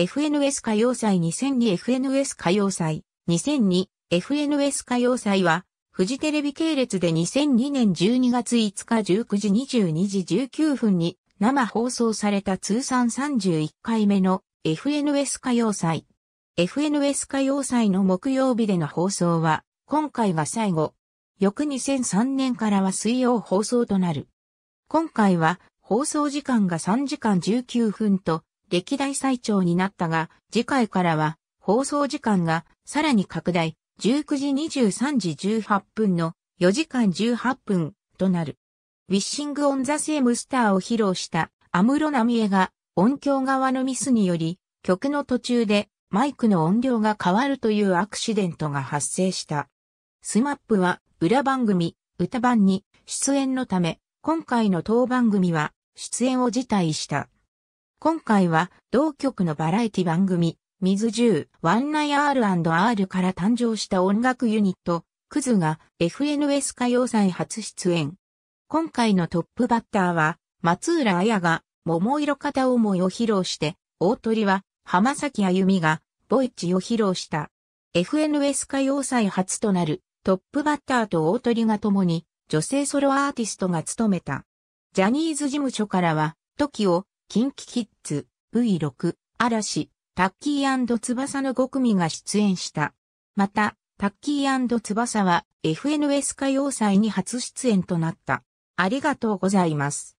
FNS 歌謡祭 2002FNS 歌謡祭 2002FNS 歌謡祭は、フジテレビ系列で2002年12月5日19時22時19分に生放送された通算31回目の FNS 歌謡祭。FNS 歌謡祭の木曜日での放送は、今回が最後。翌2003年からは水曜放送となる。今回は放送時間が3時間19分と歴代最長になったが、次回からは放送時間がさらに拡大、19時23時18分の4時間18分となる。ウィッシング・オン・ザ・セームスターを披露したアムロナミエが音響側のミスにより曲の途中でマイクの音量が変わるというアクシデントが発生した。スマップは裏番組、歌番に出演のため今回の当番組は出演を辞退した。今回は同局のバラエティ番組、水10、ワンナイ R&R から誕生した音楽ユニット、クズが FNS 歌謡祭初出演。今回のトップバッターは、松浦綾が桃色片思いを披露して、大鳥は浜崎あゆみがボイチを披露した。FNS 歌謡祭初となるトップバッターと大鳥が共に女性ソロアーティストが務めた。ジャニーズ事務所からは、時をキンキキッズ、V6、嵐、タッキー翼の5組が出演した。また、タッキー翼は FNS 歌謡祭に初出演となった。ありがとうございます。